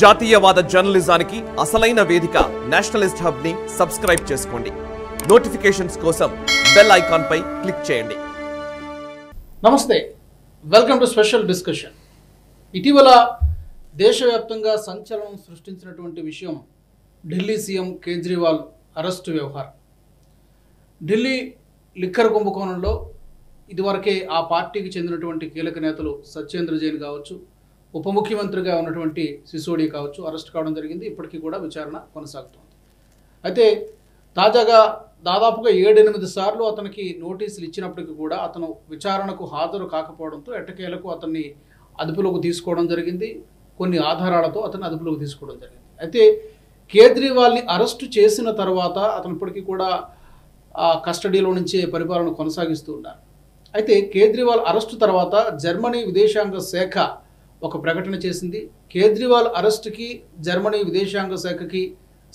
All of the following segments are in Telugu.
జాతీయవాద జర్నలిజానికి అసలైన వేదిక నేషనలిస్ట్ హబ్ ని సబ్స్క్రైబ్ చేసుకోండి నోటిఫికేషన్స్ కోసం బెల్ ఐకాన్ పై క్లిక్ చేయండి నమస్తే వెల్కమ్ టు స్పెషల్ డిస్కషన్ ఇటీవల దేశవ్యాప్తంగా సంచలనం సృష్టించినటువంటి విషయం ఢిల్లీ సీఎం కేజ్రీవాల్ అరెస్టు వ్యవహారం ఢిల్లీ లిక్కర్ కుంభకోణంలో ఇదివరకే ఆ పార్టీకి చెందినటువంటి కీలక నేతలు సత్యేంద్ర జైన్ కావచ్చు ఉప ముఖ్యమంత్రిగా ఉన్నటువంటి సిసోడి కావచ్చు అరెస్ట్ కావడం జరిగింది ఇప్పటికీ కూడా విచారణ కొనసాగుతోంది అయితే తాజాగా దాదాపుగా ఏడెనిమిది సార్లు అతనికి నోటీసులు ఇచ్చినప్పటికీ కూడా అతను విచారణకు హాజరు కాకపోవడంతో ఎట్టకేలకు అతన్ని అదుపులోకి తీసుకోవడం జరిగింది కొన్ని ఆధారాలతో అతన్ని అదుపులోకి తీసుకోవడం జరిగింది అయితే కేజ్రీవాల్ని అరెస్టు చేసిన తర్వాత అతను ఇప్పటికీ కూడా కస్టడీలో నుంచే పరిపాలన కొనసాగిస్తూ ఉన్నారు అయితే కేజ్రీవాల్ అరెస్టు తర్వాత జర్మనీ విదేశాంగ శాఖ ఒక ప్రకటన చేసింది కేజ్రీవాల్ అరెస్టుకి జర్మనీ విదేశాంగ శాఖకి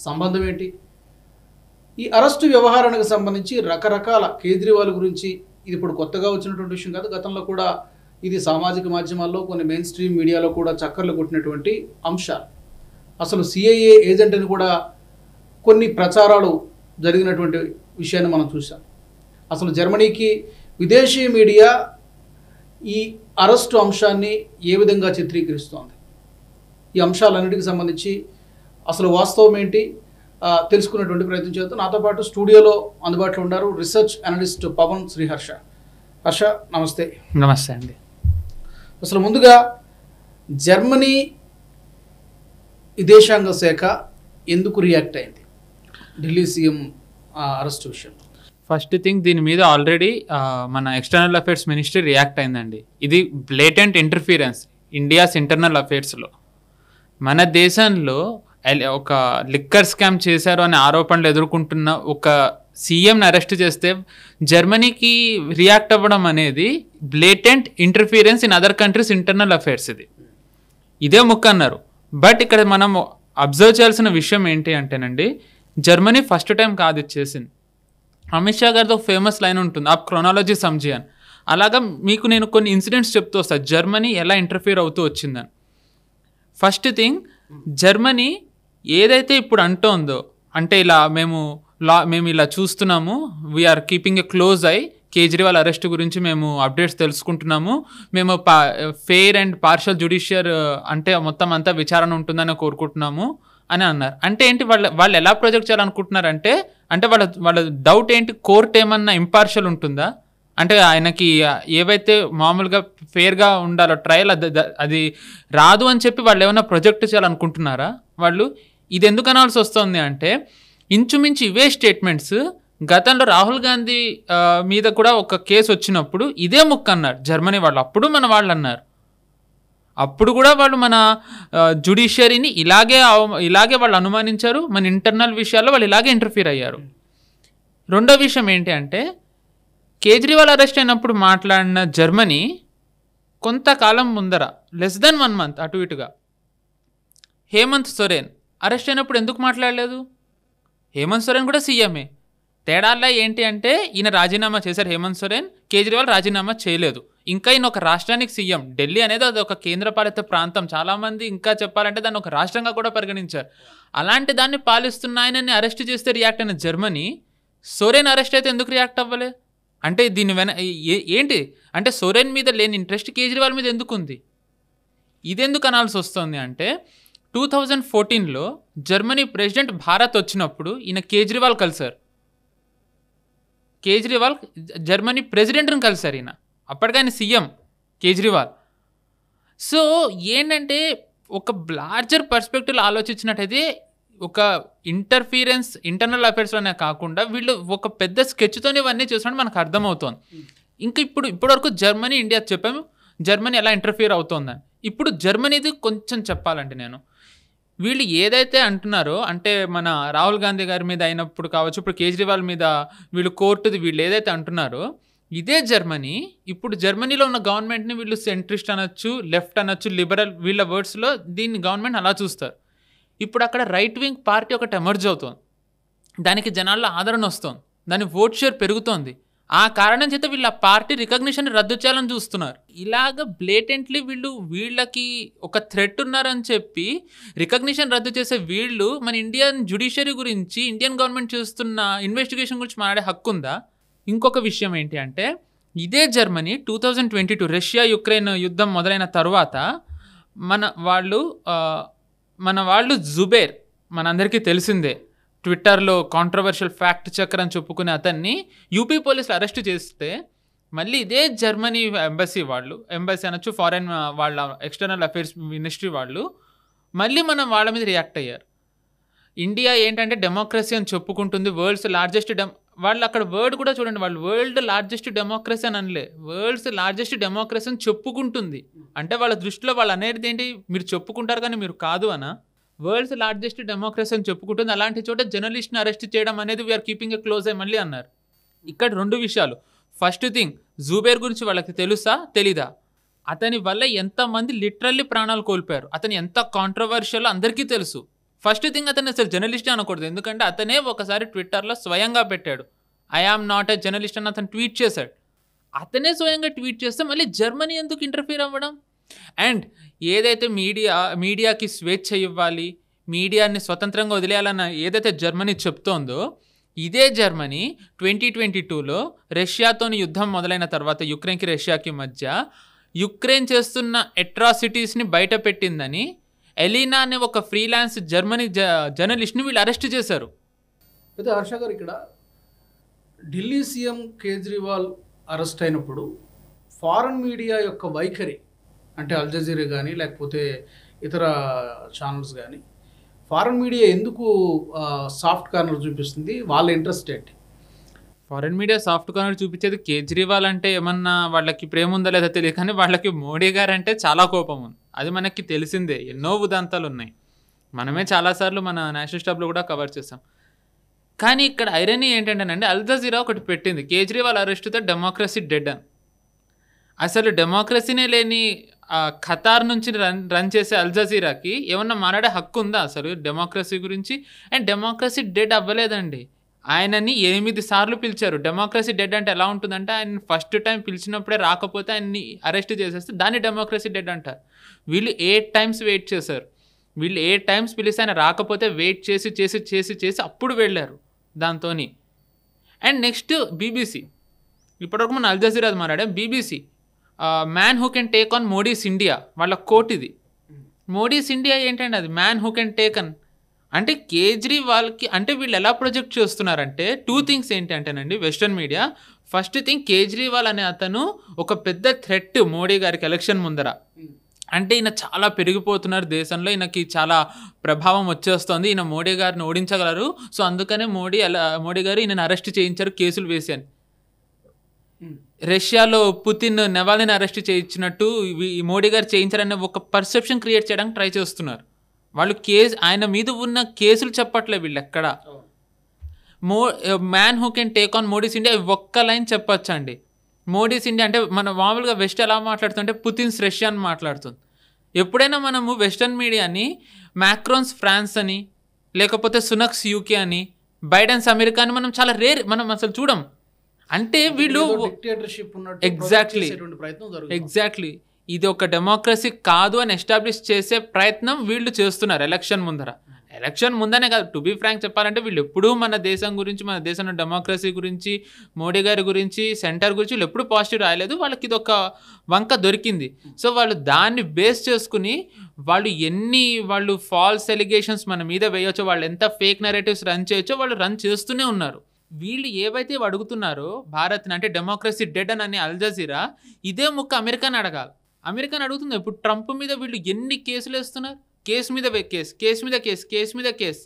సంబంధం ఏంటి ఈ అరెస్టు వ్యవహారానికి సంబంధించి రకరకాల కేజ్రీవాల్ గురించి ఇది ఇప్పుడు కొత్తగా వచ్చినటువంటి విషయం కాదు గతంలో కూడా ఇది సామాజిక మాధ్యమాల్లో కొన్ని మెయిన్ స్ట్రీమ్ మీడియాలో కూడా చక్కర్లు కొట్టినటువంటి అంశాలు అసలు సిఐఏ ఏజెంట్ అని కూడా కొన్ని ప్రచారాలు జరిగినటువంటి విషయాన్ని మనం చూసాం అసలు జర్మనీకి విదేశీ మీడియా ఈ అరెస్టు అంశాన్ని ఏ విధంగా చిత్రీకరిస్తోంది ఈ అంశాలన్నిటికి సంబంధించి అసలు వాస్తవం ఏంటి తెలుసుకునేటువంటి ప్రయత్నం చేద్దాం నాతో పాటు స్టూడియోలో అందుబాటులో ఉన్నారు రీసెర్చ్ అనలిస్ట్ పవన్ శ్రీహర్ష హర్ష నమస్తే నమస్తే అండి అసలు ముందుగా జర్మనీ విదేశాంగ శాఖ ఎందుకు రియాక్ట్ అయింది ఢిల్లీ సీఎం అరెస్ట్ విషయంలో ఫస్ట్ థింగ్ దీని మీద ఆల్రెడీ మన ఎక్స్టర్నల్ అఫేర్స్ మినిస్ట్రీ రియాక్ట్ అయిందండి ఇది బ్లేటెంట్ ఇంటర్ఫీరెన్స్ ఇండియాస్ ఇంటర్నల్ అఫేర్స్లో మన దేశంలో ఒక లిక్కర్ స్కామ్ చేశారు అనే ఆరోపణలు ఎదుర్కొంటున్న ఒక సీఎంని అరెస్ట్ చేస్తే జర్మనీకి రియాక్ట్ అవ్వడం అనేది blatant interference in other countries internal affairs ఇది ఇదే ముక్క అన్నారు బట్ ఇక్కడ మనం అబ్జర్వ్ చేయాల్సిన విషయం ఏంటి అంటేనండి జర్మనీ ఫస్ట్ టైం కాదు ఇచ్చేసింది అమిత్ షా గారితో ఫేమస్ లైన్ ఉంటుంది ఆ క్రొనాలజీ సమ్జీ అని అలాగా మీకు నేను కొన్ని ఇన్సిడెంట్స్ చెప్తూ వస్తాను జర్మనీ ఎలా ఇంటర్ఫియర్ అవుతూ వచ్చిందని ఫస్ట్ థింగ్ జర్మనీ ఏదైతే ఇప్పుడు అంటోందో అంటే ఇలా మేము లా మేము ఇలా చూస్తున్నాము వీఆర్ కీపింగ్ ఎ క్లోజ్ అయ్యి కేజ్రీవాల్ అరెస్ట్ గురించి మేము అప్డేట్స్ తెలుసుకుంటున్నాము మేము పా ఫెయిర్ అండ్ పార్షల్ జుడిషియర్ అంటే మొత్తం అంతా విచారణ ఉంటుందని కోరుకుంటున్నాము అని అన్నారు అంటే ఏంటి వాళ్ళ వాళ్ళు ఎలా ప్రొజెక్ట్ చేయాలనుకుంటున్నారంటే అంటే వాళ్ళ వాళ్ళ డౌట్ ఏంటి కోర్ట్ ఏమన్నా ఇంపార్షియల్ ఉంటుందా అంటే ఆయనకి ఏవైతే మామూలుగా ఫేర్గా ఉండాలో ట్రయల్ అది అది రాదు అని చెప్పి వాళ్ళు ఏమైనా ప్రొజెక్ట్ చేయాలనుకుంటున్నారా వాళ్ళు ఇది ఎందుకు అనాల్సి వస్తుంది అంటే ఇంచుమించు ఇవే స్టేట్మెంట్స్ గతంలో రాహుల్ గాంధీ మీద కూడా ఒక కేసు వచ్చినప్పుడు ఇదే ముక్క అన్నారు జర్మనీ వాళ్ళు అప్పుడు మన వాళ్ళు అన్నారు అప్పుడు కూడా వాళ్ళు మన జుడిషియరీని ఇలాగే ఇలాగే వాళ్ళు అనుమానించారు మన ఇంటర్నల్ విషయాల్లో వాళ్ళు ఇలాగే ఇంటర్ఫీర్ అయ్యారు రెండో విషయం ఏంటి అంటే కేజ్రీవాల్ అరెస్ట్ అయినప్పుడు మాట్లాడిన జర్మనీ కొంతకాలం ముందర లెస్ దెన్ వన్ మంత్ అటు ఇటుగా హేమంత్ సొరేన్ అరెస్ట్ అయినప్పుడు ఎందుకు మాట్లాడలేదు హేమంత్ సొరేన్ కూడా సీఎంఏ తేడాల్లో ఏంటి అంటే ఈయన రాజీనామా చేశారు హేమంత్ సొరేన్ కేజ్రీవాల్ రాజీనామా చేయలేదు ఇంకా ఈయన ఒక రాష్ట్రానికి సీఎం ఢిల్లీ అనేది అది ఒక కేంద్రపాలిత ప్రాంతం చాలామంది ఇంకా చెప్పాలంటే దాన్ని ఒక రాష్ట్రంగా కూడా పరిగణించారు అలాంటి దాన్ని పాలిస్తున్న ఆయనని అరెస్ట్ చేస్తే రియాక్ట్ అయిన జర్మనీ సోరేన్ అరెస్ట్ అయితే ఎందుకు రియాక్ట్ అవ్వలే అంటే దీని వెన ఏంటి అంటే సోరేన్ మీద లేని ఇంట్రెస్ట్ కేజ్రీవాల్ మీద ఎందుకు ఉంది ఇదెందుకు అనాల్సి వస్తుంది అంటే టూ థౌజండ్ ఫోర్టీన్లో జర్మనీ ప్రెసిడెంట్ భారత్ వచ్చినప్పుడు ఈయన కేజ్రీవాల్ కలిశారు కేజ్రీవాల్ జర్మనీ ప్రెసిడెంట్ని కలిశారు ఈయన అప్పటికైనా సీఎం కేజ్రీవాల్ సో ఏంటంటే ఒక లార్జర్ పర్స్పెక్టివ్లో ఆలోచించినట్టయితే ఒక ఇంటర్ఫీరెన్స్ ఇంటర్నల్ అనే కాకుండా వీళ్ళు ఒక పెద్ద స్కెచ్తోనే ఇవన్నీ చూసినట్టు మనకు అర్థమవుతోంది ఇంకా ఇప్పుడు ఇప్పటివరకు జర్మనీ ఇండియా చెప్పాము జర్మనీ ఎలా ఇంటర్ఫీర్ అవుతోందని ఇప్పుడు జర్మనీది కొంచెం చెప్పాలంటే నేను వీళ్ళు ఏదైతే అంటున్నారో అంటే మన రాహుల్ గాంధీ గారి మీద అయినప్పుడు కావచ్చు ఇప్పుడు కేజ్రీవాల్ మీద వీళ్ళు కోర్టుది వీళ్ళు ఏదైతే అంటున్నారో ఇదే జర్మనీ ఇప్పుడు జర్మనీలో ఉన్న గవర్నమెంట్ని వీళ్ళు సెంట్రిస్ట్ అనొచ్చు లెఫ్ట్ అనొచ్చు లిబరల్ వీళ్ళ వర్డ్స్లో దీన్ని గవర్నమెంట్ అలా చూస్తారు ఇప్పుడు అక్కడ రైట్ వింగ్ పార్టీ ఒకటి ఎమర్జ్ అవుతుంది దానికి జనాల్లో ఆదరణ వస్తుంది దాని ఓట్ షేర్ పెరుగుతోంది ఆ కారణం చేత వీళ్ళ పార్టీ రికగ్నిషన్ రద్దు చేయాలని చూస్తున్నారు ఇలాగ బ్లేటెంట్లీ వీళ్ళు వీళ్ళకి ఒక థ్రెట్ ఉన్నారని చెప్పి రికగ్నిషన్ రద్దు చేసే వీళ్ళు మన ఇండియన్ జుడిషియరీ గురించి ఇండియన్ గవర్నమెంట్ చేస్తున్న ఇన్వెస్టిగేషన్ గురించి మాట్లాడే హక్కు ఉందా ఇంకొక విషయం ఏంటి అంటే ఇదే Germany two thousand twenty two Russia Ukraine యుద్ధం మొదలైన తర్వాత మన వాళ్ళు మన వాళ్ళు జుబేర్ మనందరికీ తెలిసిందే ట్విట్టర్లో కాంట్రవర్షియల్ ఫ్యాక్ట్ చెక్కర్ అని చెప్పుకునే అతన్ని యూపీ పోలీసులు అరెస్ట్ చేస్తే మళ్ళీ ఇదే జర్మనీ ఎంబసీ వాళ్ళు ఎంబసీ అనొచ్చు ఫారెన్ వాళ్ళ ఎక్స్టర్నల్ అఫైర్స్ మినిస్ట్రీ వాళ్ళు మళ్ళీ మనం వాళ్ళ మీద రియాక్ట్ అయ్యారు ఇండియా ఏంటంటే డెమోక్రసీ అని చెప్పుకుంటుంది వరల్డ్స్ లార్జెస్ట్ డెమ్ వాళ్ళు అక్కడ వర్డ్ కూడా చూడండి వాళ్ళు వరల్డ్ లార్జెస్ట్ డెమోక్రసీ అని అనలే వరల్డ్స్ లార్జెస్ట్ డెమోక్రసీ అని చెప్పుకుంటుంది అంటే వాళ్ళ దృష్టిలో వాళ్ళు అనేది ఏంటి మీరు చెప్పుకుంటారు కానీ మీరు కాదు అనా వరల్డ్స్ లార్జెస్ట్ డెమోక్రసీ అని చెప్పుకుంటుంది అలాంటి చోట జర్నలిస్ట్ని అరెస్ట్ చేయడం అనేది వీఆర్ కీపింగ్ ఎ క్లోజ్ అయ్యి మళ్ళీ అన్నారు ఇక్కడ రెండు విషయాలు ఫస్ట్ థింగ్ జూబేర్ గురించి వాళ్ళకి తెలుసా తెలీదా అతని వల్ల ఎంతమంది లిటరల్లీ ప్రాణాలు కోల్పోయారు అతను ఎంత కాంట్రవర్షియల్ అందరికీ తెలుసు ఫస్ట్ థింగ్ అతను అసలు జర్నలిస్ట్ అనకూడదు ఎందుకంటే అతనే ఒకసారి ట్విట్టర్లో స్వయంగా పెట్టాడు I am not a journalist అని అతను ట్వీట్ చేశాడు అతనే స్వయంగా ట్వీట్ చేస్తే మళ్ళీ జర్మనీ ఎందుకు ఇంటర్ఫీర్ అవ్వడం అండ్ ఏదైతే మీడియా మీడియాకి స్వేచ్ఛ ఇవ్వాలి మీడియాని స్వతంత్రంగా వదిలేయాలన్న ఏదైతే జర్మనీ చెప్తోందో ఇదే జర్మనీ ట్వంటీ ట్వంటీ టూలో రష్యాతోని యుద్ధం మొదలైన తర్వాత యుక్రెయిన్కి రష్యాకి మధ్య యుక్రెయిన్ చేస్తున్న అట్రాసిటీస్ని బయట పెట్టిందని ఎలీనా అనే ఒక ఫ్రీలాన్స్ జర్మనీ జ జర్నలిస్ట్ని వీళ్ళు అరెస్ట్ చేశారు అయితే హర్ష గారు ఇక్కడ ఢిల్లీ సీఎం కేజ్రీవాల్ అరెస్ట్ అయినప్పుడు ఫారెన్ మీడియా యొక్క వైఖరి అంటే అల్ జజీరా కానీ లేకపోతే ఇతర ఛానల్స్ కానీ ఫారెన్ మీడియా ఎందుకు సాఫ్ట్ కార్నర్ చూపిస్తుంది వాళ్ళ ఇంట్రెస్ట్ ఏంటి ఫారెన్ మీడియా సాఫ్ట్ కార్నర్ చూపించేది కేజ్రీవాల్ అంటే ఏమన్నా వాళ్ళకి ప్రేమ ఉందా లేదా తెలియదు కానీ వాళ్ళకి మోడీ గారు అంటే చాలా కోపం ఉంది అది మనకి తెలిసిందే ఎన్నో ఉదాంతాలు ఉన్నాయి మనమే చాలాసార్లు మన నేషనల్ స్టాప్లో కూడా కవర్ చేస్తాం కానీ ఇక్కడ ఐరనీ ఏంటంటేనండి అల్ జజీరా ఒకటి పెట్టింది కేజ్రీవాల్ అరెస్ట్తో డెమోక్రసీ డెడ్ అని అసలు డెమోక్రసీనే లేని ఖతార్ నుంచి రన్ రన్ చేసే అల్జజీరాకి ఏమన్నా మాట్లాడే హక్కు ఉందా అసలు డెమోక్రసీ గురించి అండ్ డెమోక్రసీ డెడ్ అవ్వలేదండి ఆయనని ఎనిమిది సార్లు పిలిచారు డెమోక్రసీ డెడ్ అంటే ఎలా ఉంటుందంటే ఆయన ఫస్ట్ టైం పిలిచినప్పుడే రాకపోతే ఆయన్ని అరెస్ట్ చేసేస్తే దాన్ని డెమోక్రసీ డెడ్ అంటారు వీళ్ళు ఎయిట్ టైమ్స్ వెయిట్ చేశారు వీళ్ళు ఎయిట్ టైమ్స్ పిలిస్తే ఆయన రాకపోతే వెయిట్ చేసి చేసి చేసి చేసి అప్పుడు వెళ్ళారు దాంతో అండ్ నెక్స్ట్ బీబీసీ ఇప్పటివరకు మనం అల్జజీరాజ్ మాట్లాడాం BBC man who can take on Modi's India వాళ్ళ కోట్ ఇది మోడీస్ ఇండియా ఏంటండి అది man who can take on అంటే కేజ్రీవాల్కి అంటే వీళ్ళు ఎలా ప్రొజెక్ట్ చేస్తున్నారంటే టూ థింగ్స్ ఏంటంటేనండి western media first thing Kejriwal అనే అతను ఒక పెద్ద థ్రెట్ మోడీ గారికి ఎలక్షన్ ముందర hmm. అంటే ఈయన చాలా పెరిగిపోతున్నారు దేశంలో ఈయనకి చాలా ప్రభావం వచ్చేస్తుంది ఈయన మోడీ గారిని ఓడించగలరు సో అందుకనే మోడీ అలా మోడీ గారు ఈయనను అరెస్ట్ చేయించారు కేసులు వేసి రష్యాలో పుతిన్ నెవాలిని అరెస్ట్ చేయించినట్టు మోడీ గారు చేయించారనే ఒక పర్సెప్షన్ క్రియేట్ చేయడానికి ట్రై చేస్తున్నారు వాళ్ళు కేసు ఆయన మీద ఉన్న కేసులు చెప్పట్లే వీళ్ళు ఎక్కడ మో man who can take on Modi's India ఒక్క లైన్ చెప్పచ్చు అండి మోడీస్ ఇండియా అంటే మన మామూలుగా వెస్ట్ ఎలా మాట్లాడుతుంటే పుతిన్స్ రష్యా అని మాట్లాడుతుంది ఎప్పుడైనా మనము వెస్టర్న్ మీడియాని మ్యాక్రోన్స్ ఫ్రాన్స్ అని లేకపోతే సునక్స్ యూకే అని బైడెన్స్ అమెరికా అని మనం చాలా రేర్ మనం అసలు చూడం అంటే వీళ్ళు ఎగ్జాక్ట్లీ ఎగ్జాక్ట్లీ ఇది ఒక డెమోక్రసీ కాదు అని ఎస్టాబ్లిష్ చేసే ప్రయత్నం వీళ్ళు చేస్తున్నారు ఎలక్షన్ ముందర ఎలక్షన్ ముందనే కాదు టు బి ఫ్రాంక్ చెప్పాలంటే వీళ్ళు ఎప్పుడూ మన దేశం గురించి మన దేశంలో డెమోక్రసీ గురించి మోడీ గారి గురించి సెంటర్ గురించి వీళ్ళు ఎప్పుడూ పాజిటివ్ రాయలేదు వాళ్ళకి ఇది ఒక వంక దొరికింది సో వాళ్ళు దాన్ని బేస్ చేసుకుని వాళ్ళు ఎన్ని వాళ్ళు ఫాల్స్ ఎలిగేషన్స్ మన మీద వేయొచ్చో వాళ్ళు ఎంత ఫేక్ నెరేటివ్స్ రన్ చేయొచ్చో వాళ్ళు రన్ చేస్తూనే ఉన్నారు వీళ్ళు ఏవైతే అడుగుతున్నారో భారత్ని అంటే డెమోక్రసీ డెడ్ అని అనే అల్జజీరా ఇదే ముక్క అమెరికాని అడగాలి అమెరికాని అడుగుతుంది ఇప్పుడు ట్రంప్ మీద వీళ్ళు ఎన్ని కేసులు వేస్తున్నారు కేసు మీద కేసు కేసు మీద కేసు కేసు మీద కేసు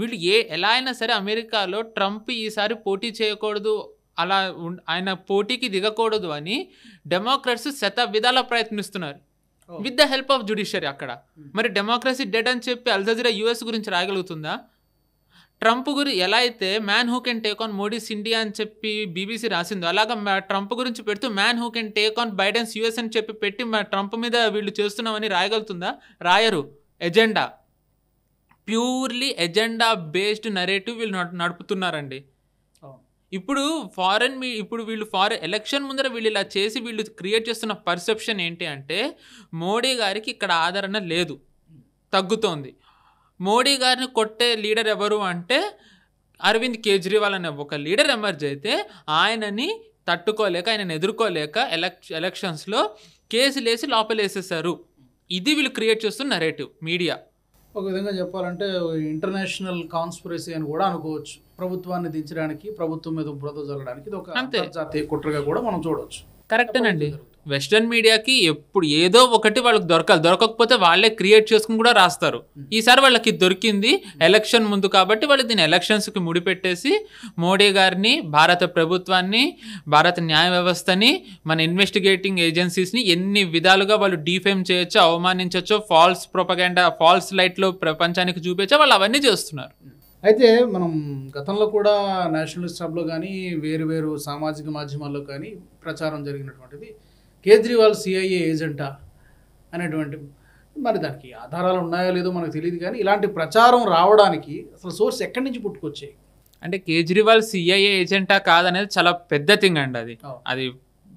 వీళ్ళు ఏ ఎలా అయినా సరే అమెరికాలో ట్రంప్ ఈసారి పోటీ చేయకూడదు అలా ఆయన పోటీకి దిగకూడదు అని డెమోక్రట్స్ శత విధాల ప్రయత్నిస్తున్నారు with the help of judiciary అక్కడ hmm. మరి డెమోక్రసీ డెడ్ అని చెప్పి అల్జజీరా యుఎస్ గురించి రాయగలుగుతుందా ట్రంప్ గురి ఎలా అయితే man who can take on Modi's India అని చెప్పి బీబీసీ రాసిందో అలాగ ట్రంప్ గురించి పెడుతూ man who can take on Biden's US అని చెప్పి పెట్టి ట్రంప్ మీద వీళ్ళు చేస్తున్నామని రాయగలుగుతుందా రాయరు agenda purely agenda based narrative వీళ్ళు నడుపుతున్నారండి ఇప్పుడు ఫారెన్ మీ ఇప్పుడు వీళ్ళు ఫారెన్ ఎలక్షన్ ముందర వీళ్ళు ఇలా చేసి వీళ్ళు క్రియేట్ చేస్తున్న పర్సెప్షన్ ఏంటి అంటే మోడీ గారికి ఇక్కడ ఆదరణ లేదు తగ్గుతోంది మోడీ గారిని కొట్టే లీడర్ ఎవరు అంటే అరవింద్ కేజ్రీవాల్ అనే ఒక లీడర్ ఎమర్జ్ అయితే ఆయనని తట్టుకోలేక ఆయనని ఎదుర్కోలేక ఎలక్ష ఎలక్షన్స్లో లేసి లోపలేసేసారు ఇది వీళ్ళు క్రియేట్ చేస్తున్న నెరేటివ్ మీడియా ఒక విధంగా చెప్పాలంటే ఇంటర్నేషనల్ కాన్స్పిరసీ అని కూడా అనుకోవచ్చు ప్రభుత్వాన్ని దించడానికి ప్రభుత్వం మీద బురద జరగడానికి ఇది ఒక అంతే కుట్రగా కూడా మనం చూడవచ్చు కరెక్టేనండి వెస్ట్రన్ మీడియాకి ఎప్పుడు ఏదో ఒకటి వాళ్ళకి దొరకాలి దొరకకపోతే వాళ్ళే క్రియేట్ చేసుకుని కూడా రాస్తారు hmm. ఈసారి వాళ్ళకి దొరికింది ఎలక్షన్ ముందు కాబట్టి వాళ్ళు దీన్ని ఎలక్షన్స్కి ముడిపెట్టేసి మోడీ గారిని భారత ప్రభుత్వాన్ని భారత న్యాయ వ్యవస్థని మన ఇన్వెస్టిగేటింగ్ ఏజెన్సీస్ని ఎన్ని విధాలుగా వాళ్ళు డీఫేమ్ చేయొచ్చో అవమానించవచ్చో ఫాల్స్ ప్రొపగాండా ఫాల్స్ లైట్లో ప్రపంచానికి చూపించో వాళ్ళు అవన్నీ చేస్తున్నారు అయితే మనం గతంలో కూడా నేషనలిస్ట్ హబ్లో కానీ వేరు వేరు సామాజిక మాధ్యమాల్లో కానీ ప్రచారం జరిగినటువంటిది కేజ్రీవాల్ సిఐఏ ఏజెంటా అనేటువంటి మరి దానికి ఆధారాలు ఉన్నాయో లేదో మనకు తెలియదు కానీ ఇలాంటి ప్రచారం రావడానికి అసలు సోర్స్ ఎక్కడి నుంచి పుట్టుకొచ్చాయి అంటే కేజ్రీవాల్ సిఐఏ ఏజెంటా కాదనేది చాలా పెద్ద థింగ్ అండి అది అది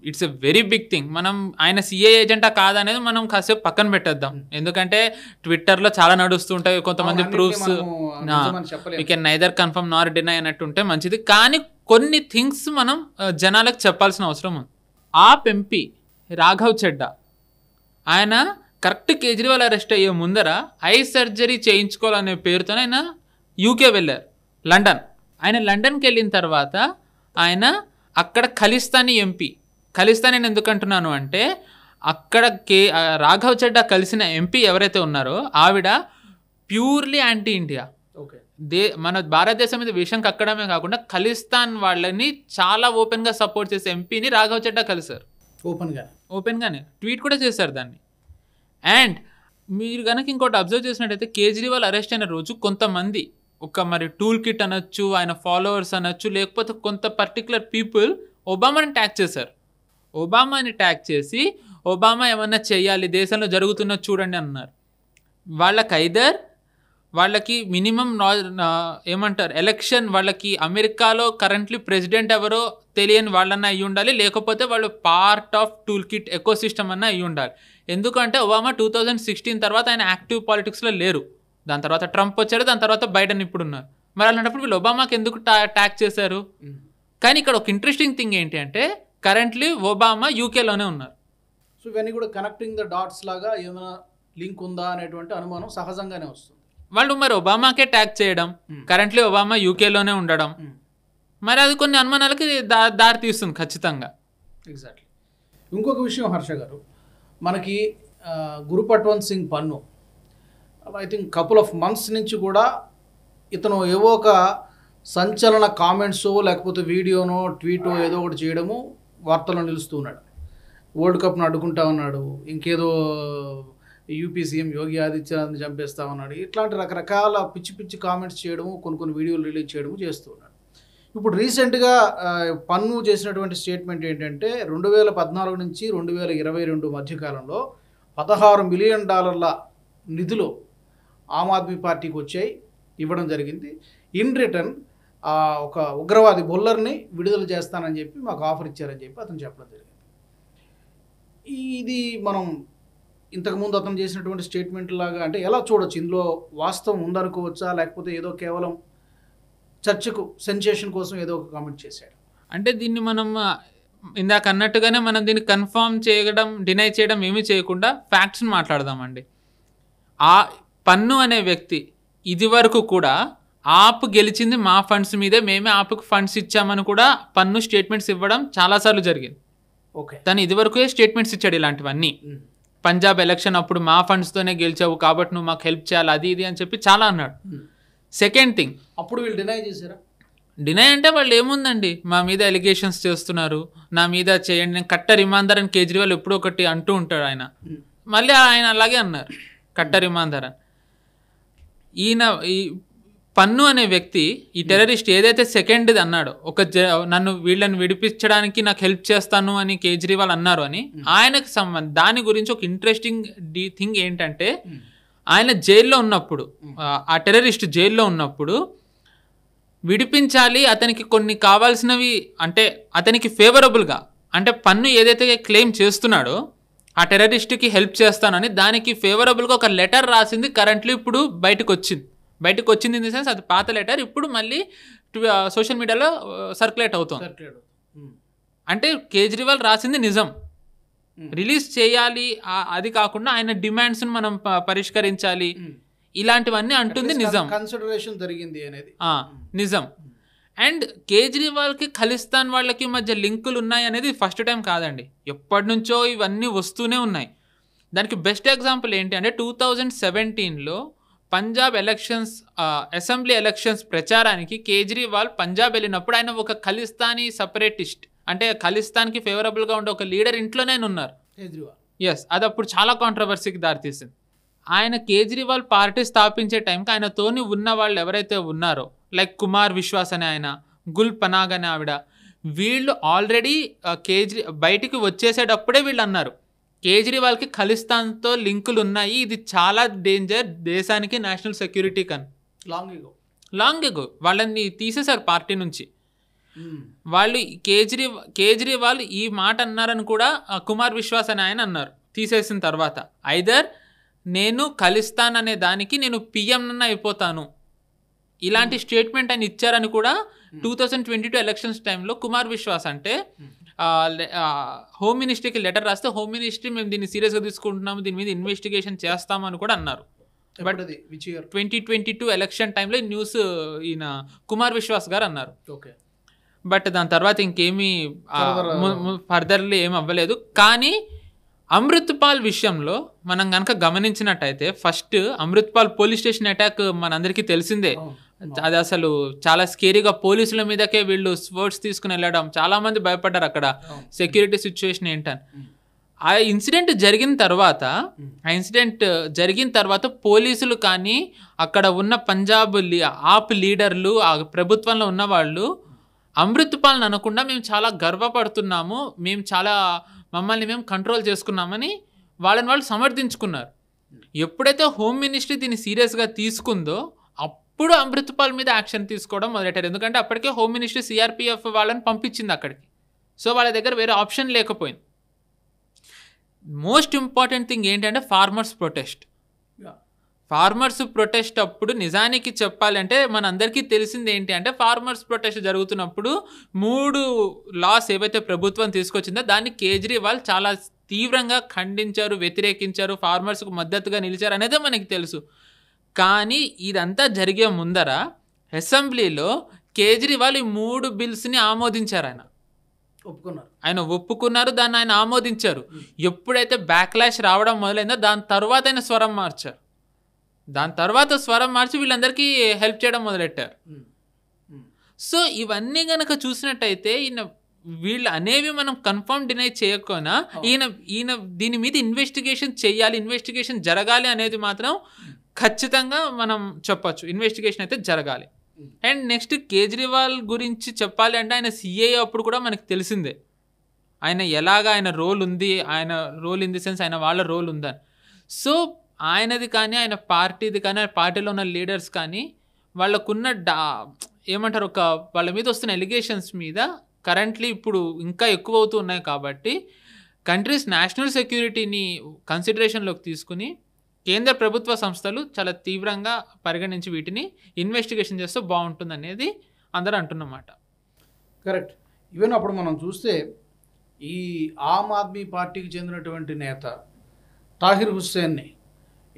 it's a very big thing మనం ఆయన సీఏ ఏజెంటా కాదనేది మనం కాసేపు పక్కన పెట్టేద్దాం ఎందుకంటే ట్విట్టర్లో చాలా నడుస్తూ ఉంటాయి కొంతమంది proofs you can neither confirm nor deny అన్నట్టు ఉంటే మంచిది కానీ కొన్ని థింగ్స్ మనం జనాలకు చెప్పాల్సిన అవసరం ఉంది ఆప్ ఎంపీ రాఘవ్ చెడ్డా ఆయన కరెక్ట్ కేజ్రీవాల్ అరెస్ట్ అయ్యే ముందర ఐ సర్జరీ చేయించుకోవాలనే పేరుతో ఆయన యూకే వెళ్ళారు లండన్ ఆయన లండన్కి వెళ్ళిన తర్వాత ఆయన అక్కడ ఖలిస్తానీ ఎంపీ ఖలిస్తానీ నేను ఎందుకంటున్నాను అంటే అక్కడ కే రాఘవ్ చెడ్డా కలిసిన ఎంపీ ఎవరైతే ఉన్నారో ఆవిడ purely anti India okay they మన భారతదేశం మీద విషయం కక్కడమే కాకుండా ఖలిస్తాన్ వాళ్ళని చాలా ఓపెన్గా సపోర్ట్ చేసే ఎంపీని రాఘవ్ చెడ్డా కలిశారు ఓపెన్గా ఓపెన్గానే ట్వీట్ కూడా చేశారు దాన్ని అండ్ మీరు కనుక ఇంకోటి అబ్జర్వ్ చేసినట్టయితే కేజ్రీవాల్ అరెస్ట్ అయిన రోజు కొంతమంది ఒక మరి టూల్ కిట్ అనొచ్చు ఆయన ఫాలోవర్స్ అనొచ్చు లేకపోతే కొంత పర్టికులర్ పీపుల్ ఒబామాని ట్యాగ్ చేశారు ఒబామాని ట్యాగ్ చేసి ఒబామా ఏమన్నా చేయాలి దేశంలో జరుగుతున్నది చూడండి అన్నారు వాళ్ళ ఖైదర్ వాళ్ళకి మినిమం నా ఏమంటారు ఎలక్షన్ వాళ్ళకి అమెరికాలో కరెంట్లీ ప్రెసిడెంట్ ఎవరో తెలియని వాళ్ళన్నా అయ్యి ఉండాలి లేకపోతే వాళ్ళు part of tool kit ecosystem అన్న అయ్యి ఉండాలి ఎందుకంటే ఒబామా టూ థౌజండ్ సిక్స్టీన్ తర్వాత ఆయన యాక్టివ్ పాలిటిక్స్లో లేరు దాని తర్వాత ట్రంప్ వచ్చారు దాని తర్వాత బైడెన్ ఇప్పుడు ఉన్నారు మరి అలాంటప్పుడు వీళ్ళు ఒబామాకి ఎందుకు టా ట్యాక్ చేశారు కానీ ఇక్కడ ఒక ఇంట్రెస్టింగ్ థింగ్ ఏంటి అంటే కరెంట్లీ ఒబామా యూకేలోనే ఉన్నారు సో ఇవన్నీ కూడా కనెక్టింగ్ ద డాట్స్ లాగా ఏమైనా లింక్ ఉందా అనేటువంటి అనుమానం సహజంగానే వస్తుంది వాళ్ళు మరి ఒబామాకే ట్యాగ్ చేయడం కరెంట్లీ ఒబామా యూకేలోనే ఉండడం మరి అది కొన్ని అనుమానాలకి దా దారి తీస్తుంది ఖచ్చితంగా ఎగ్జాక్ట్లీ ఇంకొక విషయం హర్ష గారు మనకి గురు Gurpatwant Singh Pannun I think couple of months నుంచి కూడా ఇతను ఏవో ఒక సంచలన కామెంట్స్ లేకపోతే వీడియోనో ట్వీటో ఏదో ఒకటి చేయడము వార్తల్లో నిలుస్తూ ఉన్నాడు వరల్డ్ కప్ను అడ్డుకుంటా ఉన్నాడు ఇంకేదో యూపీ సీఎం యోగి ఆదిత్యనాథ్ని చంపేస్తా ఉన్నాడు ఇట్లాంటి రకరకాల పిచ్చి పిచ్చి కామెంట్స్ చేయడము కొన్ని కొన్ని వీడియోలు రిలీజ్ చేయడము చేస్తూ ఉన్నాడు ఇప్పుడు రీసెంట్గా పన్ను చేసినటువంటి స్టేట్మెంట్ ఏంటంటే రెండు వేల పద్నాలుగు నుంచి రెండు వేల ఇరవై రెండు మధ్యకాలంలో పదహారు మిలియన్ డాలర్ల నిధులు ఆమ్ ఆద్మీ పార్టీకి వచ్చాయి ఇవ్వడం జరిగింది ఇన్ రిటర్న్ ఒక ఉగ్రవాది బొల్లర్ని విడుదల చేస్తానని చెప్పి మాకు ఆఫర్ ఇచ్చారని చెప్పి అతను చెప్పడం జరిగింది ఇది మనం ఇంతకుముందు అతను చేసినటువంటి స్టేట్మెంట్ లాగా అంటే ఎలా చూడొచ్చు ఇందులో వాస్తవం ఉందనుకోవచ్చా లేకపోతే ఏదో కేవలం చర్చకు సెన్సేషన్ కోసం ఏదో ఒక కామెంట్ చేశాడు అంటే దీన్ని మనం ఇందాక అన్నట్టుగానే మనం దీన్ని కన్ఫర్మ్ చేయడం డినై చేయడం ఏమీ చేయకుండా ఫ్యాక్ట్స్ని మాట్లాడదామండి ఆ పన్ను అనే వ్యక్తి ఇది వరకు కూడా ఆప్ గెలిచింది మా ఫండ్స్ మీదే మేమే ఆప్కు ఫండ్స్ ఇచ్చామని కూడా పన్ను స్టేట్మెంట్స్ ఇవ్వడం చాలాసార్లు జరిగింది ఓకే తను ఇదివరకే స్టేట్మెంట్స్ ఇచ్చాడు ఇలాంటివన్నీ పంజాబ్ ఎలక్షన్ అప్పుడు మా ఫండ్స్తోనే గెలిచావు కాబట్టి నువ్వు మాకు హెల్ప్ చేయాలి అది ఇది అని చెప్పి చాలా అన్నాడు సెకండ్ hmm. థింగ్ అప్పుడు వీళ్ళు డినై చేశారా డినై అంటే వాళ్ళు ఏముందండి మా మీద ఎలిగేషన్స్ చేస్తున్నారు నా మీద చేయండి నేను కట్ట రిమాందర్ అని కేజ్రీవాల్ ఎప్పుడో ఒకటి అంటూ ఉంటాడు ఆయన hmm. మళ్ళీ ఆయన అలాగే అన్నారు కట్ట రిమాందర్ అని ఈయన పన్ను అనే వ్యక్తి ఈ టెర్రరిస్ట్ ఏదైతే సెకండ్ అన్నాడో ఒక నన్ను వీళ్ళని విడిపించడానికి నాకు హెల్ప్ చేస్తాను అని కేజ్రీవాల్ అన్నారు అని ఆయనకు సంబంధ దాని గురించి ఒక ఇంట్రెస్టింగ్ డి థింగ్ ఏంటంటే ఆయన జైల్లో ఉన్నప్పుడు ఆ టెర్రరిస్ట్ జైల్లో ఉన్నప్పుడు విడిపించాలి అతనికి కొన్ని కావాల్సినవి అంటే అతనికి ఫేవరబుల్గా అంటే పన్ను ఏదైతే క్లెయిమ్ చేస్తున్నాడో ఆ టెర్రరిస్ట్కి హెల్ప్ చేస్తానని దానికి ఫేవరబుల్గా ఒక లెటర్ రాసింది కరెంట్లీ ఇప్పుడు బయటకు వచ్చింది బయటకు వచ్చింది ఇన్ ది సెన్స్ అది పాత లెటర్ ఇప్పుడు మళ్ళీ సోషల్ మీడియాలో సర్క్యులేట్ అవుతుంది అంటే కేజ్రీవాల్ రాసింది నిజం రిలీజ్ చేయాలి అది కాకుండా ఆయన డిమాండ్స్ను మనం పరిష్కరించాలి ఇలాంటివన్నీ అంటుంది నిజం కన్సిడరేషన్ జరిగింది అనేది నిజం అండ్ కేజ్రీవాల్కి ఖలిస్తాన్ వాళ్ళకి మధ్య లింకులు ఉన్నాయి అనేది ఫస్ట్ టైం కాదండి ఎప్పటి నుంచో ఇవన్నీ వస్తూనే ఉన్నాయి దానికి బెస్ట్ ఎగ్జాంపుల్ ఏంటి అంటే టూ థౌజండ్ సెవెంటీన్లో పంజాబ్ ఎలక్షన్స్ అసెంబ్లీ ఎలక్షన్స్ ప్రచారానికి కేజ్రీవాల్ పంజాబ్ వెళ్ళినప్పుడు ఆయన ఒక ఖలిస్తానీ సపరేటిస్ట్ అంటే ఖలిస్తాన్కి ఫేవరబుల్గా ఉండే ఒక లీడర్ ఇంట్లోనే ఉన్నారు కేజ్రీవాల్ ఎస్ అది అప్పుడు చాలా కాంట్రవర్సీకి దారితీసింది ఆయన కేజ్రీవాల్ పార్టీ స్థాపించే టైంకి ఆయనతోని ఉన్న వాళ్ళు ఎవరైతే ఉన్నారో లైక్ కుమార్ విశ్వాస్ అనే ఆయన గుల్ పనాగ్ అనే ఆవిడ వీళ్ళు ఆల్రెడీ కేజ్రీ బయటికి వచ్చేసేటప్పుడే వీళ్ళు అన్నారు కేజ్రీవాల్కి ఖలిస్తాన్తో లింకులు ఉన్నాయి ఇది చాలా డేంజర్ దేశానికి నేషనల్ సెక్యూరిటీ కన్ లాంగ్ ఎగో లాంగ్ ఎగో వాళ్ళని తీసేశారు పార్టీ నుంచి వాళ్ళు కేజ్రీ కేజ్రీవాల్ ఈ మాట అన్నారని కూడా కుమార్ విశ్వాస్ అని ఆయన అన్నారు తీసేసిన తర్వాత ఐదర్ నేను ఖలిస్తాన్ అనే దానికి నేను పిఎంన అయిపోతాను ఇలాంటి స్టేట్మెంట్ ఆయన ఇచ్చారని కూడా two thousand twenty two elections టైంలో కుమార్ విశ్వాస్ అంటే హోమ్ మినిస్ట్రీకి లెటర్ రాస్తే హోమ్ మినిస్ట్రీ మేము దీన్ని సీరియస్గా తీసుకుంటున్నాము దీని మీద ఇన్వెస్టిగేషన్ చేస్తామని కూడా అన్నారు but twenty twenty two election టైంలో న్యూస్ ఈయన కుమార్ విశ్వాస్ గారు అన్నారు ఓకే బట్ దాని తర్వాత ఇంకేమీ ఫర్దర్లీ ఏమి అవ్వలేదు కానీ అమృత్పాల్ విషయంలో మనం కనుక గమనించినట్టయితే first Amritpal police station attack మనందరికీ తెలిసిందే అది అసలు చాలా స్కేరీగా పోలీసుల మీదకే వీళ్ళు స్పోర్ట్స్ తీసుకుని వెళ్ళడం చాలా మంది భయపడ్డారు అక్కడ సెక్యూరిటీ సిచ్యువేషన్ ఏంటని ఆ ఇన్సిడెంట్ జరిగిన తర్వాత ఆ ఇన్సిడెంట్ జరిగిన తర్వాత పోలీసులు కానీ అక్కడ ఉన్న పంజాబ్ ఆప్ లీడర్లు ఆ ప్రభుత్వంలో ఉన్న వాళ్ళు పాలన అనకుండా మేము చాలా గర్వపడుతున్నాము మేము చాలా మమ్మల్ని మేము కంట్రోల్ చేసుకున్నామని వాళ్ళని వాళ్ళు సమర్థించుకున్నారు ఎప్పుడైతే హోమ్ మినిస్ట్రీ దీన్ని సీరియస్గా తీసుకుందో ఇప్పుడు అమృత్పాల్ మీద యాక్షన్ తీసుకోవడం మొదలెట్టారు ఎందుకంటే అప్పటికే హోమ్ మినిస్ట్రీ సిఆర్పిఎఫ్ వాళ్ళని పంపించింది అక్కడికి సో వాళ్ళ దగ్గర వేరే ఆప్షన్ లేకపోయింది మోస్ట్ ఇంపార్టెంట్ థింగ్ ఏంటంటే ఫార్మర్స్ ప్రొటెస్ట్ ఫార్మర్స్ ప్రొటెస్ట్ అప్పుడు నిజానికి చెప్పాలంటే మనందరికీ తెలిసింది ఏంటి అంటే ఫార్మర్స్ ప్రొటెస్ట్ జరుగుతున్నప్పుడు మూడు లాస్ ఏవైతే ప్రభుత్వం తీసుకొచ్చిందో దాన్ని కేజ్రీవాల్ చాలా తీవ్రంగా ఖండించారు వ్యతిరేకించారు ఫార్మర్స్కు మద్దతుగా నిలిచారు అనేది మనకి తెలుసు కానీ ఇదంతా జరిగే ముందర అసెంబ్లీలో కేజ్రీవాల్ ఈ మూడు బిల్స్ని ఆమోదించారు ఆయన ఒప్పుకున్నారు ఆయన ఒప్పుకున్నారు దాన్ని ఆయన ఆమోదించారు ఎప్పుడైతే బ్యాక్లాష్ రావడం మొదలైందో దాని తర్వాత ఆయన స్వరం మార్చారు దాని తర్వాత స్వరం మార్చి వీళ్ళందరికీ హెల్ప్ చేయడం మొదలెట్టారు సో ఇవన్నీ కనుక చూసినట్టయితే ఈయన వీళ్ళు అనేవి మనం కన్ఫర్మ్ డినై చేయకుండా ఈయన ఈయన దీని మీద ఇన్వెస్టిగేషన్ చేయాలి ఇన్వెస్టిగేషన్ జరగాలి అనేది మాత్రం ఖచ్చితంగా మనం చెప్పచ్చు ఇన్వెస్టిగేషన్ అయితే జరగాలి అండ్ hmm. నెక్స్ట్ కేజ్రీవాల్ గురించి చెప్పాలి అంటే ఆయన సిఏ అప్పుడు కూడా మనకు తెలిసిందే ఆయన ఎలాగ ఆయన రోల్ ఉంది ఆయన రోల్ ఇన్ ది సెన్స్ ఆయన వాళ్ళ రోల్ ఉందని సో ఆయనది కానీ ఆయన పార్టీది కానీ ఆయన పార్టీలో ఉన్న లీడర్స్ కానీ వాళ్ళకున్న డా ఏమంటారు ఒక వాళ్ళ మీద వస్తున్న ఎలిగేషన్స్ మీద కరెంట్లీ ఇప్పుడు ఇంకా ఎక్కువ అవుతూ ఉన్నాయి కాబట్టి కంట్రీస్ నేషనల్ సెక్యూరిటీని కన్సిడరేషన్లోకి తీసుకుని కేంద్ర ప్రభుత్వ సంస్థలు చాలా తీవ్రంగా పరిగణించి వీటిని ఇన్వెస్టిగేషన్ చేస్తే బాగుంటుంది అనేది అందరు అంటున్నమాట కరెక్ట్ ఈవెన్ అప్పుడు మనం చూస్తే ఈ ఆమ్ ఆద్మీ పార్టీకి చెందినటువంటి నేత తాహిర్ హుస్సేన్ని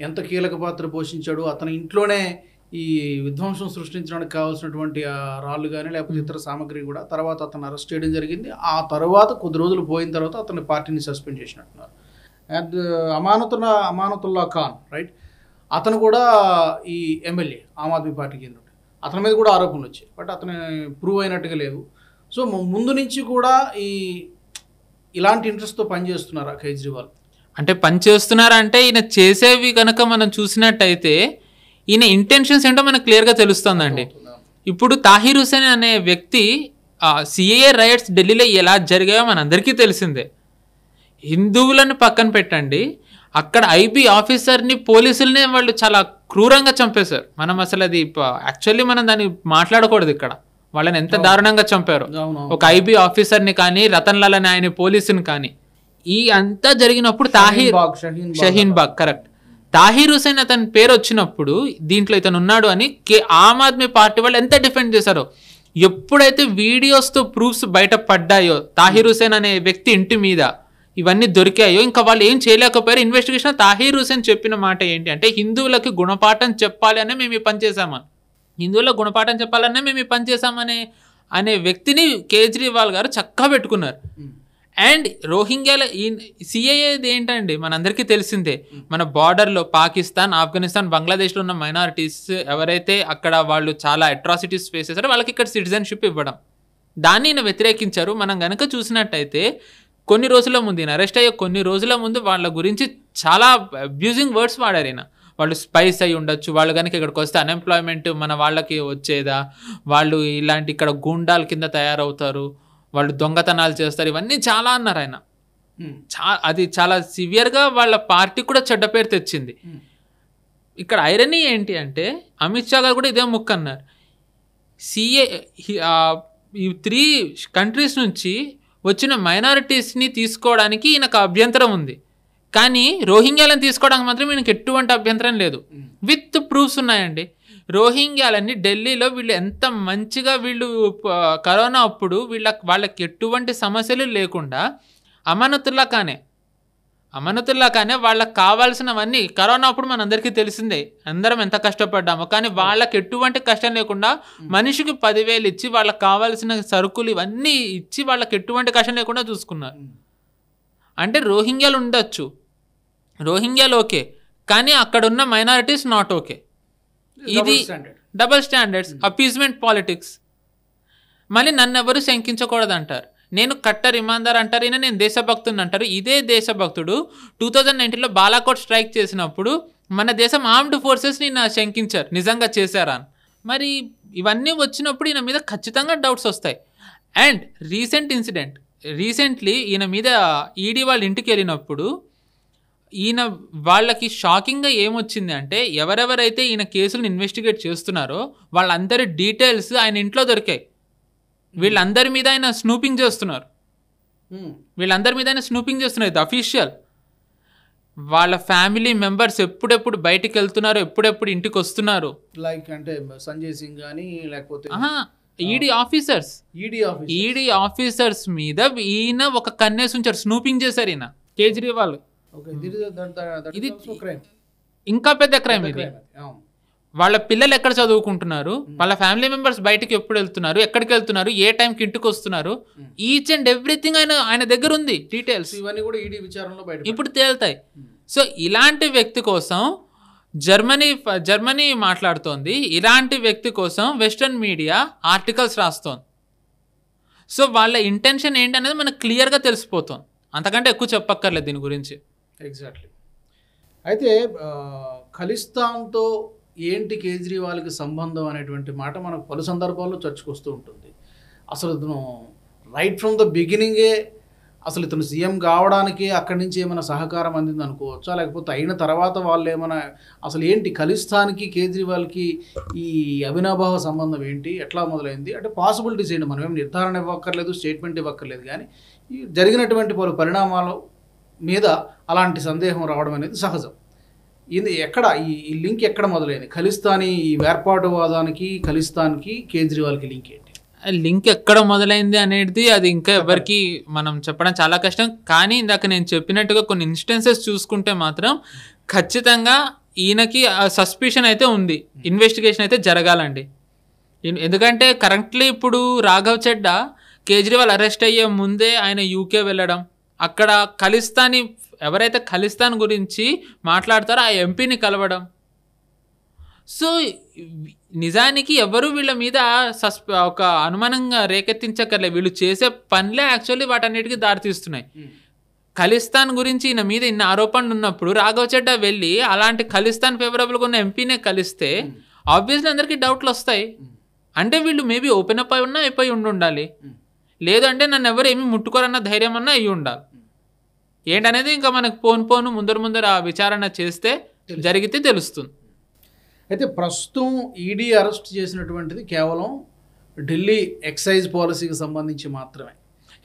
ఎంత కీలక పాత్ర పోషించాడు అతని ఇంట్లోనే ఈ విధ్వంసం సృష్టించడానికి కావాల్సినటువంటి రాళ్ళు కానీ లేకపోతే hmm. ఇతర సామగ్రి కూడా తర్వాత అతను అరెస్ట్ చేయడం జరిగింది ఆ తర్వాత కొద్ది రోజులు పోయిన తర్వాత అతని పార్టీని సస్పెండ్ చేసినట్టున్నారు అమానతున్న అమానతుల్లా ఖాన్ రైట్ అతను కూడా ఈ ఎమ్మెల్యే ఆమ్ ఆద్మీ పార్టీకి కేంద్రం అతని మీద కూడా ఆరోపణలు వచ్చాయి బట్ అతను ప్రూవ్ అయినట్టుగా లేవు సో ముందు నుంచి కూడా ఈ ఇలాంటి ఇంట్రెస్ట్తో పనిచేస్తున్నారు కేజ్రీవాల్ అంటే అంటే ఈయన చేసేవి కనుక మనం చూసినట్టయితే ఈయన ఇంటెన్షన్స్ ఏంటో మనకు క్లియర్గా తెలుస్తుందండి ఇప్పుడు తాహిర్ హుసేన్ అనే వ్యక్తి సిఏఏ రైట్స్ ఢిల్లీలో ఎలా జరిగాయో మనందరికీ తెలిసిందే హిందువులను పక్కన పెట్టండి అక్కడ ఐబీ ఆఫీసర్ని పోలీసులనే వాళ్ళు చాలా క్రూరంగా చంపేశారు మనం అసలు అది యాక్చువల్లీ మనం దాన్ని మాట్లాడకూడదు ఇక్కడ వాళ్ళని ఎంత దారుణంగా చంపారు ఒక ఐబీ ఆఫీసర్ని కానీ రతన్ లాల్ అని ఆయన పోలీసుని కానీ ఈ అంతా జరిగినప్పుడు తాహిర్ షహీన్ బాగ్ కరెక్ట్ తాహీర్ హుసేన్ అతని పేరు వచ్చినప్పుడు దీంట్లో ఇతను ఉన్నాడు అని కే ఆమ్ ఆద్మీ పార్టీ వాళ్ళు ఎంత డిఫెండ్ చేశారో ఎప్పుడైతే వీడియోస్తో ప్రూఫ్స్ బయట పడ్డాయో తాహిర్ హుసేన్ అనే వ్యక్తి ఇంటి మీద ఇవన్నీ దొరికాయో ఇంకా వాళ్ళు ఏం చేయలేకపోయారు ఇన్వెస్టిగేషన్ తాహీర్ హుసేన్ చెప్పిన మాట ఏంటి అంటే హిందువులకి గుణపాఠం చెప్పాలనే మేము ఈ పనిచేసామా హిందువులకు గుణపాఠం చెప్పాలనే మేము ఈ పనిచేసామనే అనే వ్యక్తిని కేజ్రీవాల్ గారు చక్కగా పెట్టుకున్నారు hmm. అండ్ రోహింగ్యాల సిఐఏది ఏంటండి మనందరికీ తెలిసిందే hmm. మన బార్డర్లో పాకిస్తాన్ ఆఫ్ఘనిస్తాన్ బంగ్లాదేశ్లో ఉన్న మైనారిటీస్ ఎవరైతే అక్కడ వాళ్ళు చాలా అట్రాసిటీస్ ఫేస్ చేశారో వాళ్ళకి ఇక్కడ సిటిజన్షిప్ ఇవ్వడం దాన్ని వ్యతిరేకించారు మనం కనుక చూసినట్టయితే కొన్ని రోజుల ముందు ఈయన అరెస్ట్ అయ్యే కొన్ని రోజుల ముందు వాళ్ళ గురించి చాలా అబ్యూజింగ్ వర్డ్స్ వాడారు ఈయన వాళ్ళు స్పైస్ అయి ఉండొచ్చు వాళ్ళు కనుక ఇక్కడికి వస్తే అన్ఎంప్లాయ్మెంట్ మన వాళ్ళకి వచ్చేదా వాళ్ళు ఇలాంటి ఇక్కడ గూండాల కింద తయారవుతారు వాళ్ళు దొంగతనాలు చేస్తారు ఇవన్నీ చాలా అన్నారు ఆయన అది చాలా సివియర్గా వాళ్ళ పార్టీ కూడా చెడ్డ పేరు తెచ్చింది ఇక్కడ ఐరనీ ఏంటి అంటే అమిత్ షా గారు కూడా ఇదే ముక్క అన్నారు సిఏ ఈ త్రీ కంట్రీస్ నుంచి వచ్చిన మైనారిటీస్ని తీసుకోవడానికి ఈయనకు అభ్యంతరం ఉంది కానీ రోహింగ్యాలను తీసుకోవడానికి మాత్రం ఈయనకి ఎటువంటి అభ్యంతరం లేదు విత్ ప్రూఫ్స్ ఉన్నాయండి రోహింగ్యాలని ఢిల్లీలో వీళ్ళు ఎంత మంచిగా వీళ్ళు కరోనా అప్పుడు వీళ్ళ వాళ్ళకి ఎటువంటి సమస్యలు లేకుండా అమానతుల్లా కానే అమనతుల్లా కానీ వాళ్ళకి కావాల్సినవన్నీ కరోనా అప్పుడు మనందరికీ తెలిసిందే అందరం ఎంత కష్టపడ్డాము కానీ వాళ్ళకి ఎటువంటి కష్టం లేకుండా మనిషికి పదివేలు ఇచ్చి వాళ్ళకి కావాల్సిన సరుకులు ఇవన్నీ ఇచ్చి వాళ్ళకి ఎటువంటి కష్టం లేకుండా చూసుకున్నారు అంటే రోహింగ్యాలు ఉండొచ్చు రోహింగ్యాలు ఓకే కానీ అక్కడున్న మైనారిటీస్ నాట్ ఓకే ఇది డబల్ స్టాండర్డ్స్ అపీజ్మెంట్ పాలిటిక్స్ మళ్ళీ నన్ను ఎవరు శంకించకూడదంటారు నేను కట్టర్ ఇమాందార్ అంటారు ఈయన నేను దేశభక్తుని అంటారు ఇదే దేశభక్తుడు టూ థౌజండ్ నైన్టీన్లో బాలాకోట్ స్ట్రైక్ చేసినప్పుడు మన దేశం ఆర్మ్డ్ ఫోర్సెస్ని శంకించారు నిజంగా చేశారా మరి ఇవన్నీ వచ్చినప్పుడు ఈయన మీద ఖచ్చితంగా డౌట్స్ వస్తాయి అండ్ రీసెంట్ ఇన్సిడెంట్ రీసెంట్లీ ఈయన మీద ఈడీ e వాళ్ళ ఇంటికి వెళ్ళినప్పుడు ఈయన వాళ్ళకి షాకింగ్గా ఏమొచ్చింది అంటే ఎవరెవరైతే ఈయన కేసులను ఇన్వెస్టిగేట్ చేస్తున్నారో వాళ్ళందరి డీటెయిల్స్ ఆయన ఇంట్లో దొరికాయి వీళ్ళందరి మీద ఆయన స్నూపింగ్ చేస్తున్నారు hmm. వీళ్ళందరి మీద ఆయన స్నూపింగ్ చేస్తున్నారు ఇది అఫీషియల్ వాళ్ళ ఫ్యామిలీ మెంబర్స్ ఎప్పుడెప్పుడు బయటికి వెళ్తున్నారు ఎప్పుడెప్పుడు ఇంటికి వస్తున్నారు లైక్ అంటే సంజయ్ సింగ్ కానీ లేకపోతే ఈడీ ఆఫీసర్స్ ఈడీ ఆఫీసర్స్ మీద ఈయన ఒక కన్నేసి ఉంచారు స్నూపింగ్ చేశారు ఈయన కేజ్రీవాల్ ఇది ఇంకా పెద్ద క్రైమ్ ఇది వాళ్ళ పిల్లలు ఎక్కడ చదువుకుంటున్నారు వాళ్ళ ఫ్యామిలీ మెంబర్స్ బయటకి ఎప్పుడు వెళ్తున్నారు ఎక్కడికి వెళ్తున్నారు ఏ టైంకి ఇంటికి వస్తున్నారు ఈచ్ అండ్ ఎవ్రీథింగ్ ఆయన ఆయన దగ్గర ఉంది డీటెయిల్స్ ఇవన్నీ కూడా ఈడీ విచారణలో బయట ఇప్పుడు తేలుతాయి సో ఇలాంటి వ్యక్తి కోసం జర్మనీ జర్మనీ మాట్లాడుతోంది ఇలాంటి వ్యక్తి కోసం వెస్ట్రన్ మీడియా ఆర్టికల్స్ రాస్తోంది సో వాళ్ళ ఇంటెన్షన్ ఏంటి అనేది మనకు క్లియర్గా తెలిసిపోతుంది అంతకంటే ఎక్కువ చెప్పక్కర్లేదు దీని గురించి ఎగ్జాక్ట్లీ అయితే ఖలిస్తాన్తో ఏంటి కేజ్రీవాల్కి సంబంధం అనేటువంటి మాట మనకు పలు సందర్భాల్లో చర్చకొస్తూ ఉంటుంది అసలు ఇతను రైట్ ఫ్రమ్ ద బిగినింగే అసలు ఇతను సీఎం కావడానికి అక్కడి నుంచి ఏమైనా సహకారం అందింది అనుకోవచ్చా లేకపోతే అయిన తర్వాత వాళ్ళు ఏమైనా అసలు ఏంటి కలిస్తానికి కేజ్రీవాల్కి ఈ అవినాభావ సంబంధం ఏంటి ఎట్లా మొదలైంది అంటే పాసిబిలిటీస్ ఏంటి మనం ఏం నిర్ధారణ ఇవ్వక్కర్లేదు స్టేట్మెంట్ ఇవ్వక్కర్లేదు కానీ జరిగినటువంటి పలు పరిణామాల మీద అలాంటి సందేహం రావడం అనేది సహజం ఇది ఎక్కడ ఈ లింక్ ఎక్కడ మొదలైంది ఖలిస్తాని ఈ వేర్పాటువాదానికి ఖలిస్తాన్కి కేజ్రీవాల్కి లింక్ ఏంటి లింక్ ఎక్కడ మొదలైంది అనేది అది ఇంకా ఎవరికి మనం చెప్పడం చాలా కష్టం కానీ ఇందాక నేను చెప్పినట్టుగా కొన్ని ఇన్స్టెన్సెస్ చూసుకుంటే మాత్రం ఖచ్చితంగా ఈయనకి సస్పిషన్ అయితే ఉంది ఇన్వెస్టిగేషన్ అయితే జరగాలండి ఎందుకంటే కరెంట్లీ ఇప్పుడు రాఘవ్ చెడ్డ కేజ్రీవాల్ అరెస్ట్ అయ్యే ముందే ఆయన యూకే వెళ్ళడం అక్కడ కలిస్తాని ఎవరైతే ఖలిస్తాన్ గురించి మాట్లాడతారో ఆ ఎంపీని కలవడం సో నిజానికి ఎవరు వీళ్ళ మీద సస్ప ఒక అనుమానంగా రేకెత్తించక్కర్లే వీళ్ళు చేసే పనులే యాక్చువల్లీ వాటన్నిటికీ దారితీస్తున్నాయి ఖలిస్తాన్ గురించి ఈయన మీద ఇన్ని ఆరోపణలు ఉన్నప్పుడు రాఘవ చెడ్డ వెళ్ళి అలాంటి ఖలిస్తాన్ ఫేవరబుల్గా ఉన్న ఎంపీనే కలిస్తే ఆబ్వియస్లీ అందరికీ డౌట్లు వస్తాయి అంటే వీళ్ళు మేబీ ఓపెన్ అప్ అయి ఉన్నా అయిపోయి ఉండి ఉండాలి లేదంటే నన్ను ఎవరు ఏమి ముట్టుకోరన్న ధైర్యం అన్నా అయ్యి ఉండాలి ఏంటనేది ఇంకా మనకు పోను పోను ముందర ముందర విచారణ చేస్తే జరిగితే తెలుస్తుంది అయితే ప్రస్తుతం ఈడీ అరెస్ట్ చేసినటువంటిది కేవలం ఢిల్లీ ఎక్సైజ్ పాలసీకి సంబంధించి మాత్రమే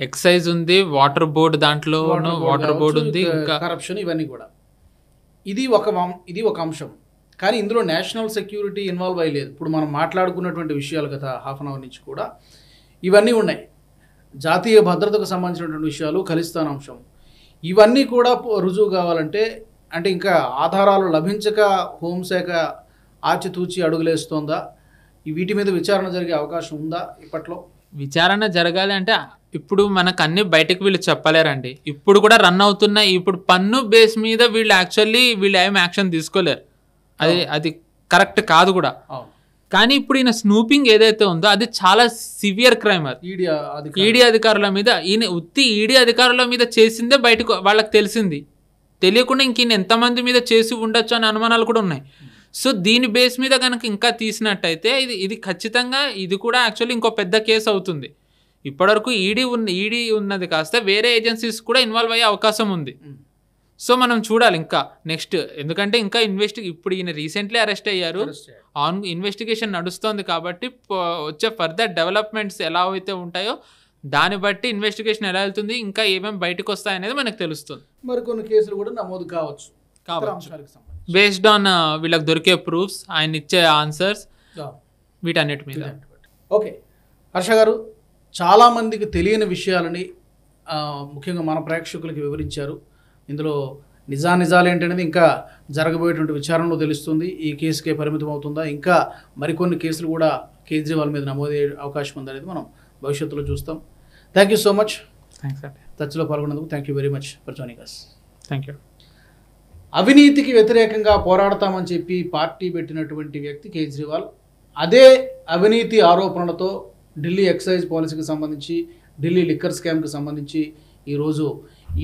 ఎక్సైజ్ ఉంది వాటర్ బోర్డు దాంట్లో వాటర్ బోర్డు ఉంది కరప్షన్ ఇవన్నీ కూడా ఇది ఒక ఇది ఒక అంశం కానీ ఇందులో నేషనల్ సెక్యూరిటీ ఇన్వాల్వ్ అయ్యలేదు ఇప్పుడు మనం మాట్లాడుకున్నటువంటి విషయాలు గత హాఫ్ అన్ అవర్ నుంచి కూడా ఇవన్నీ ఉన్నాయి జాతీయ భద్రతకు సంబంధించినటువంటి విషయాలు ఖలిస్తాన్ అంశం ఇవన్నీ కూడా రుజువు కావాలంటే అంటే ఇంకా ఆధారాలు లభించక హోంశాఖ ఆచితూచి అడుగులేస్తోందా వీటి మీద విచారణ జరిగే అవకాశం ఉందా ఇప్పట్లో విచారణ జరగాలి అంటే ఇప్పుడు మనకు అన్ని బయటకు వీళ్ళు చెప్పలేరండి ఇప్పుడు కూడా రన్ అవుతున్న ఇప్పుడు పన్ను బేస్ మీద వీళ్ళు యాక్చువల్లీ వీళ్ళు ఏం యాక్షన్ తీసుకోలేరు అది అది కరెక్ట్ కాదు కూడా కానీ ఇప్పుడు ఈయన స్నూపింగ్ ఏదైతే ఉందో అది చాలా సివియర్ క్రైమ్ అది ఈడీ అధికారుల మీద ఈయన ఉత్తి ఈడీ అధికారుల మీద చేసిందే బయటకు వాళ్ళకి తెలిసింది తెలియకుండా ఇంక ఎంతమంది మీద చేసి ఉండొచ్చు అనే అనుమానాలు కూడా ఉన్నాయి సో దీని బేస్ మీద కనుక ఇంకా తీసినట్టయితే ఇది ఇది ఖచ్చితంగా ఇది కూడా యాక్చువల్లీ ఇంకో పెద్ద కేసు అవుతుంది ఇప్పటివరకు ఈడీ ఉన్న ఈడీ ఉన్నది కాస్త వేరే ఏజెన్సీస్ కూడా ఇన్వాల్వ్ అయ్యే అవకాశం ఉంది సో మనం చూడాలి ఇంకా నెక్స్ట్ ఎందుకంటే ఇంకా ఇన్వెస్ట్ ఇప్పుడు ఈయన రీసెంట్లీ అరెస్ట్ అయ్యారు ఆన్ ఇన్వెస్టిగేషన్ నడుస్తోంది కాబట్టి వచ్చే ఫర్దర్ డెవలప్మెంట్స్ ఎలా అయితే ఉంటాయో దాన్ని బట్టి ఇన్వెస్టిగేషన్ ఎలా వెళ్తుంది ఇంకా ఏమేమి బయటకు వస్తాయనేది మనకు తెలుస్తుంది మరి కొన్ని కేసులు కూడా నమోదు కావచ్చు కావచ్చు బేస్డ్ ఆన్ వీళ్ళకి దొరికే ప్రూఫ్స్ ఆయన ఇచ్చే ఆన్సర్స్ వీటన్నిటి మీద ఓకే హర్ష గారు చాలామందికి తెలియని విషయాలని ముఖ్యంగా మన ప్రేక్షకులకి వివరించారు ఇందులో నిజానిజాలు ఏంటనేది ఇంకా జరగబోయేటువంటి విచారణలో తెలుస్తుంది ఈ కేసుకే పరిమితం అవుతుందా ఇంకా మరికొన్ని కేసులు కూడా కేజ్రీవాల్ మీద నమోదయ్యే అవకాశం ఉందనేది మనం భవిష్యత్తులో చూస్తాం thank you so much thanks అండి చర్చలో పాల్గొన్నందుకు thank you very much for గస్ అస్ థ్యాంక్ యూ అవినీతికి వ్యతిరేకంగా పోరాడతామని చెప్పి పార్టీ పెట్టినటువంటి వ్యక్తి కేజ్రీవాల్ అదే అవినీతి ఆరోపణలతో ఢిల్లీ ఎక్సైజ్ పాలసీకి సంబంధించి ఢిల్లీ లిక్కర్ స్కామ్కి సంబంధించి ఈరోజు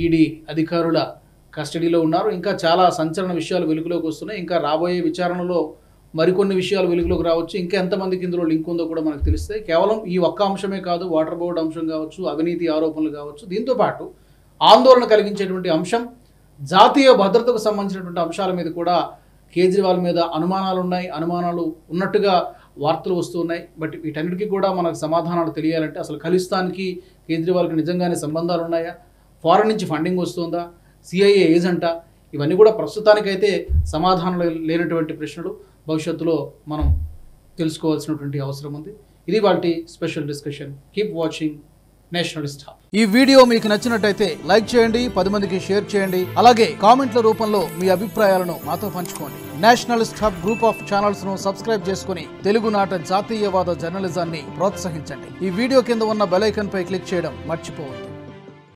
ఈడీ అధికారుల కస్టడీలో ఉన్నారు ఇంకా చాలా సంచలన విషయాలు వెలుగులోకి వస్తున్నాయి ఇంకా రాబోయే విచారణలో మరికొన్ని విషయాలు వెలుగులోకి రావచ్చు ఇంకా ఎంతమందికి ఇందులో లింక్ ఉందో కూడా మనకు తెలుస్తాయి కేవలం ఈ ఒక్క అంశమే కాదు వాటర్ బోర్డు అంశం కావచ్చు అవినీతి ఆరోపణలు కావచ్చు దీంతో పాటు ఆందోళన కలిగించేటువంటి అంశం జాతీయ భద్రతకు సంబంధించినటువంటి అంశాల మీద కూడా కేజ్రీవాల్ మీద అనుమానాలు ఉన్నాయి అనుమానాలు ఉన్నట్టుగా వార్తలు వస్తున్నాయి బట్ వీటన్నిటికీ కూడా మనకు సమాధానాలు తెలియాలంటే అసలు ఖలిస్తాన్కి కేజ్రీవాల్కి నిజంగానే సంబంధాలు ఉన్నాయా ఫారెన్ నుంచి ఫండింగ్ వస్తుందా సిఐఏ ఏజెంట ఇవన్నీ కూడా ప్రస్తుతానికైతే సమాధానం లేనటువంటి ప్రశ్నలు భవిష్యత్తులో మనం తెలుసుకోవాల్సినటువంటి అవసరం ఉంది ఇది వాటి special discussion keep watching nationalist hub ఈ వీడియో మీకు నచ్చినట్టయితే లైక్ చేయండి పది మందికి షేర్ చేయండి అలాగే కామెంట్ల రూపంలో మీ అభిప్రాయాలను మాతో పంచుకోండి nationalist hub group of channels ను సబ్స్క్రైబ్ చేసుకుని తెలుగునాట జాతీయవాద జర్నలిజాన్ని ప్రోత్సహించండి ఈ వీడియో కింద ఉన్న బెలైకన్ పై క్లిక్ చేయడం మర్చిపోవద్దు